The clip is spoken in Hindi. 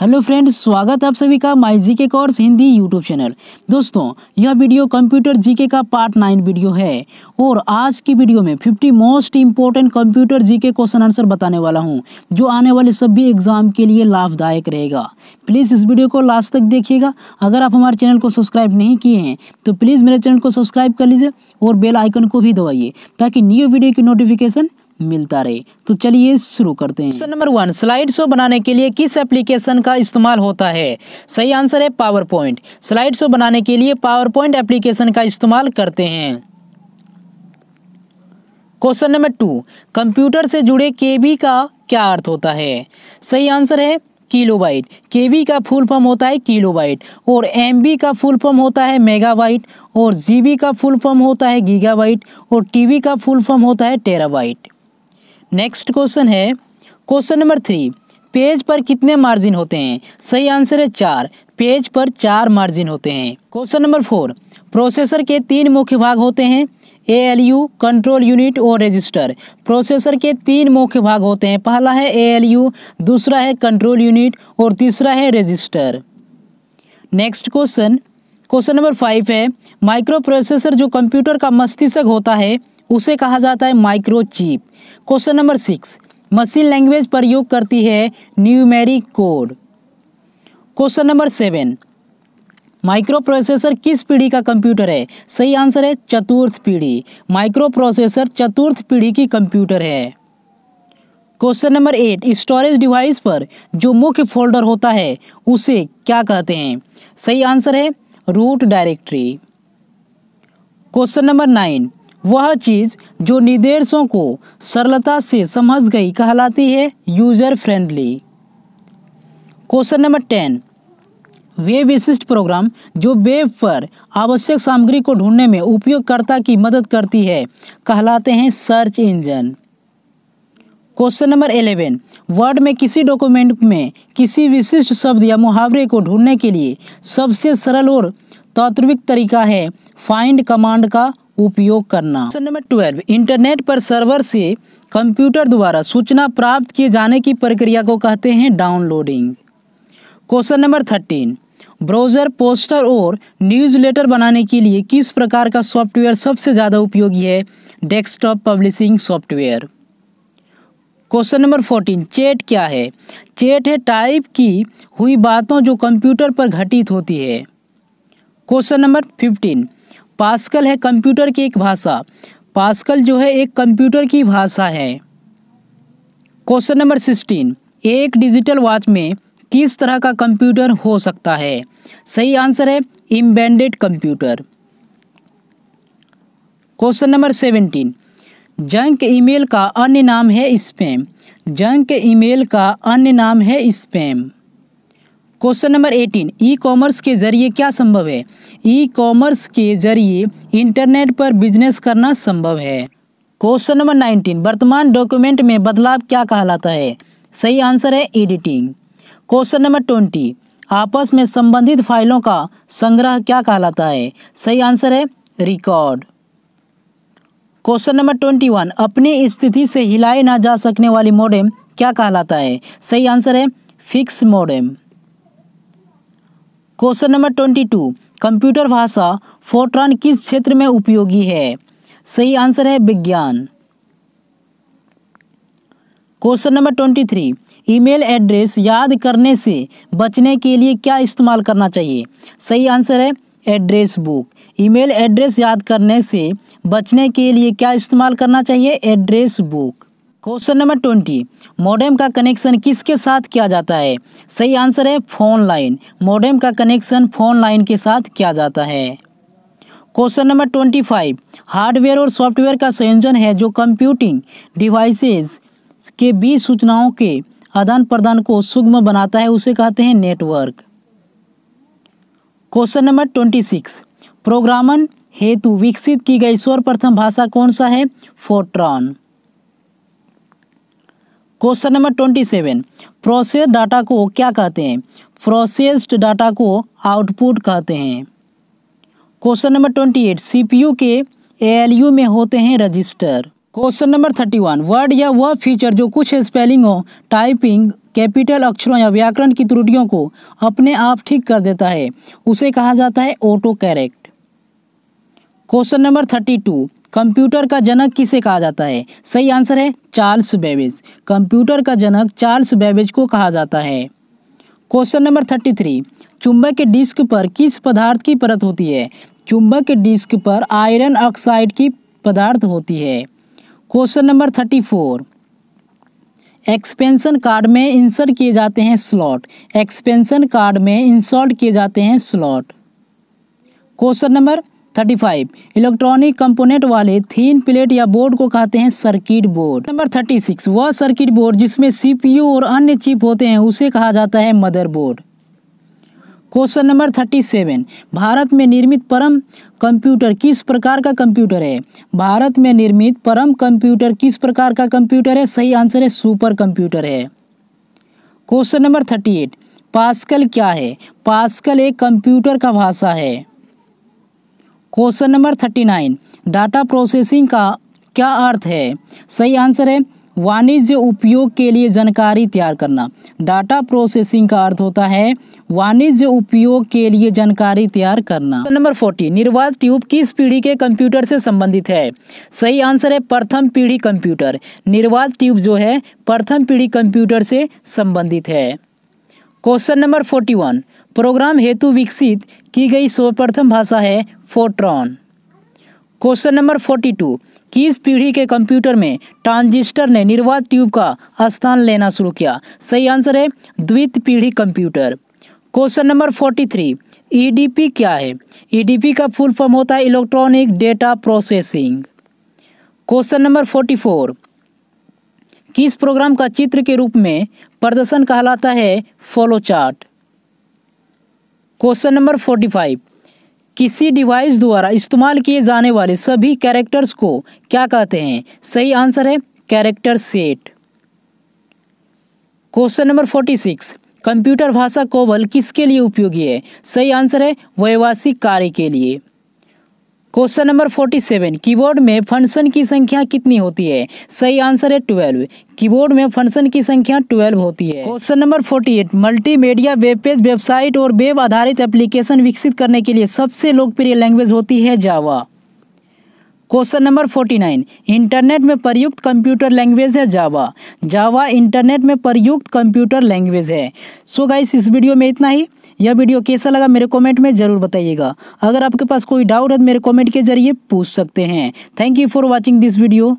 हेलो फ्रेंड्स स्वागत है आप सभी का माई जी के कोर्स हिंदी यूट्यूब चैनल दोस्तों यह वीडियो कंप्यूटर जीके का पार्ट नाइन वीडियो है और आज की वीडियो में 50 most important computer GK question answer बताने वाला हूं जो आने वाले सभी एग्जाम के लिए लाभदायक रहेगा प्लीज़ इस वीडियो को लास्ट तक देखिएगा अगर आप हमारे चैनल को सब्सक्राइब नहीं किए हैं तो प्लीज़ मेरे चैनल को सब्सक्राइब कर लीजिए और बेल आइकन को भी दबाइए ताकि न्यू वीडियो की नोटिफिकेशन मिलता रहे तो चलिए शुरू करते हैं question number one slide show बनाने के लिए किस एप्लीकेशन का इस्तेमाल होता है सही आंसर है पावर पॉइंट स्लाइड शो बनाने के लिए पावर पॉइंट एप्लीकेशन का इस्तेमाल करते हैं क्वेश्चन नंबर टू कंप्यूटर से जुड़े केबी का क्या अर्थ होता है सही आंसर है किलोबाइट केबी का फुल फॉर्म होता है किलोबाइट और एमबी का फुल फॉर्म होता है मेगाबाइट और जीबी का फुल फॉर्म होता है गीगाबाइट और टीवी का फुल फॉर्म होता है टेराबाइट नेक्स्ट क्वेश्चन है क्वेश्चन नंबर थ्री पेज पर कितने मार्जिन होते हैं सही आंसर है चार पेज पर चार मार्जिन होते हैं क्वेश्चन नंबर फोर प्रोसेसर के तीन मुख्य भाग होते हैं A L U control unit और रजिस्टर प्रोसेसर के तीन मुख्य भाग होते हैं पहला है ए एल यू दूसरा है कंट्रोल यूनिट और तीसरा है register next question question number five है माइक्रो प्रोसेसर जो कंप्यूटर का मस्तिष्क होता है उसे कहा जाता है microchip question number six machine language प्रयोग करती है numeric code question number seven microprocessor किस पीढ़ी का कंप्यूटर है सही आंसर है चतुर्थ पीढ़ी माइक्रो प्रोसेसर चतुर्थ पीढ़ी की कंप्यूटर है question number eight storage device पर जो मुख्य फोल्डर होता है उसे क्या कहते हैं सही आंसर है root directory question number nine वह चीज़ जो निर्देशों को सरलता से समझ गई कहलाती है user friendly question number ten वे विशिष्ट प्रोग्राम जो वेब पर आवश्यक सामग्री को ढूंढने में उपयोगकर्ता की मदद करती है कहलाते हैं search engine question number eleven word में किसी डॉक्यूमेंट में किसी विशिष्ट शब्द या मुहावरे को ढूंढने के लिए सबसे सरल और तात्विक तरीका है फाइंड कमांड का उपयोग करना क्वेश्चन नंबर ट्वेल्व इंटरनेट पर सर्वर से कंप्यूटर द्वारा सूचना प्राप्त किए जाने की प्रक्रिया को कहते हैं downloading question number thirteen browser poster और न्यूज़ लेटर बनाने के लिए किस प्रकार का सॉफ्टवेयर सबसे ज़्यादा उपयोगी है desktop publishing software question number fourteen chat क्या है चैट है टाइप की हुई बातों जो कंप्यूटर पर घटित होती है क्वेश्चन नंबर फिफ्टीन पास्कल है कंप्यूटर की एक भाषा पास्कल जो है एक कंप्यूटर की भाषा है क्वेश्चन नंबर सिक्सटीन एक डिजिटल वॉच में किस तरह का कंप्यूटर हो सकता है सही आंसर है embedded computer question number seventeen junk email का अन्य नाम है स्पैम जंक ईमेल का अन्य नाम है spam question number eighteen E commerce के जरिए क्या संभव है ई कॉमर्स के जरिए इंटरनेट पर बिजनेस करना संभव है क्वेश्चन नंबर नाइनटीन वर्तमान डॉक्यूमेंट में बदलाव क्या कहलाता है सही आंसर है एडिटिंग क्वेश्चन नंबर ट्वेंटी आपस में संबंधित फाइलों का संग्रह क्या कहलाता है सही आंसर है record question number twenty one अपनी स्थिति से हिलाए ना जा सकने वाली मॉडेम क्या कहलाता है सही आंसर है fix modem question number twenty two computer भाषा फोर्ट्रॉन किस क्षेत्र में उपयोगी है सही आंसर है विज्ञान question number twenty three email address याद करने से बचने के लिए क्या इस्तेमाल करना चाहिए सही आंसर है एड्रेस बुक ईमेल एड्रेस याद करने से बचने के लिए क्या इस्तेमाल करना चाहिए address book question number twenty modem का कनेक्शन किसके साथ किया जाता है सही आंसर है फोन लाइन मोडेम का कनेक्शन फोन लाइन के साथ किया जाता है question number twenty five hardware और सॉफ्टवेयर का संयोजन है जो कंप्यूटिंग डिवाइसेस के बीच सूचनाओं के आदान प्रदान को सुगम बनाता है उसे कहते हैं network question number twenty six programming हेतु विकसित की गई सर्वप्रथम भाषा कौन सा है Fortran question number twenty seven process data को क्या कहते हैं प्रोसेस्ड डाटा को आउटपुट कहते हैं क्वेश्चन नंबर ट्वेंटी एट यू के यू में होते हैं register question number thirty one word या वह फीचर जो कुछ स्पेलिंग हो टाइपिंग कैपिटल अक्षरों या व्याकरण की त्रुटियों को अपने आप ठीक कर देता है उसे कहा जाता है autocorrect question number thirty two computer का जनक किसे कहा जाता है सही आंसर है चार्ल्स बेबेज कंप्यूटर का जनक चार्ल्स बेबेज को कहा जाता है क्वेश्चन नंबर थर्टी थ्री चुंबक के डिस्क पर किस पदार्थ की परत होती है चुंबक के डिस्क पर आयरन ऑक्साइड की पदार्थ होती है question number thirty four expansion card में इंसर्ट किए जाते हैं स्लॉट एक्सपेंशन कार्ड में इंसर्ट किए जाते हैं slot question number thirty five electronic component वाले थीन प्लेट या बोर्ड को कहते हैं circuit board number thirty six वह सर्किट बोर्ड जिसमें सीपीयू और अन्य चिप होते हैं उसे कहा जाता है motherboard question number thirty seven Bharat में निर्मित परम कंप्यूटर किस प्रकार का कंप्यूटर है भारत में निर्मित परम कंप्यूटर किस प्रकार का कंप्यूटर है सही आंसर है सुपर कंप्यूटर है question number thirty eight Pascal क्या है पास्कल एक कंप्यूटर का भाषा है question number thirty nine data processing का क्या अर्थ है सही आंसर है वाणिज्य उपयोग के लिए जानकारी तैयार करना डाटा प्रोसेसिंग का अर्थ होता है वाणिज्य उपयोग के लिए जानकारी तैयार करना नंबर फोर्टी निर्वाध ट्यूब किस पीढ़ी के कंप्यूटर से संबंधित है सही आंसर है प्रथम पीढ़ी कंप्यूटर निर्वाध ट्यूब जो है प्रथम पीढ़ी कंप्यूटर से संबंधित है question number forty one program हेतु विकसित की गई सर्वप्रथम भाषा है Fortran question number forty two किस पीढ़ी के कंप्यूटर में ट्रांजिस्टर ने निर्वात ट्यूब का स्थान लेना शुरू किया सही आंसर है द्वित पीढ़ी computer question number forty three EDP e क्या है ईडीपी e का फुल फॉर्म होता है electronic data processing question number forty four इस प्रोग्राम का चित्र के रूप में प्रदर्शन कहलाता है flow chart question number forty five किसी डिवाइस द्वारा इस्तेमाल किए जाने वाले सभी कैरेक्टर्स को क्या कहते हैं सही आंसर है character set question number forty six computer भाषा कोवल किसके लिए उपयोगी है सही आंसर है वैवासिक कार्य के लिए question number forty seven keyboard में फंक्शन की संख्या कितनी होती है सही आंसर है ट्वेल्व कीबोर्ड में फंक्शन की संख्या ट्वेल्व होती है question number forty eight multimedia web page website और वेब आधारित एप्लीकेशन विकसित करने के लिए सबसे लोकप्रिय लैंग्वेज होती है Java question number forty nine internet में प्रयुक्त कंप्यूटर लैंग्वेज है जावा जावा इंटरनेट में प्रयुक्त कंप्यूटर लैंग्वेज है सो so गाइस इस वीडियो में इतना ही यह वीडियो कैसा लगा मेरे कमेंट में ज़रूर बताइएगा अगर आपके पास कोई डाउट है तो मेरे कमेंट के जरिए पूछ सकते हैं thank you for watching this video